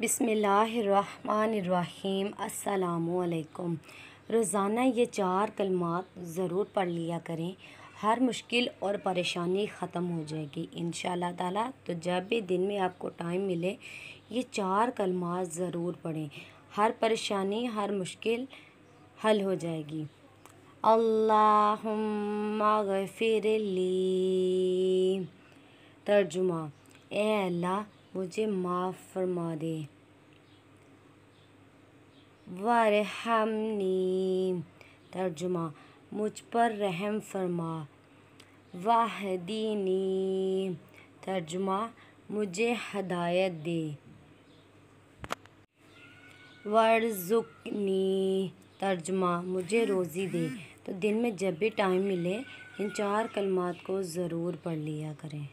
बसमीम रोज़ाना ये चार कलमात ज़रूर पढ़ लिया करें हर मुश्किल और परेशानी ख़त्म हो जाएगी इन ताला तो जब भी दिन में आपको टाइम मिले ये चार कलमात ज़रूर पढ़ें हर परेशानी हर मुश्किल हल हो जाएगी अल्लाह गफ़िरली तर्जुमा ए अल्लाह मुझे माफ़ फरमा दे वरहमनी तर्जुमा मुझ पर रहम फरमा वाह नीम तर्जुमा मुझे हदायत दे वर्जुकनी तर्जुमा मुझे रोज़ी दे तो दिन में जब भी टाइम मिले इन चार कलमात को ज़रूर पढ़ लिया करें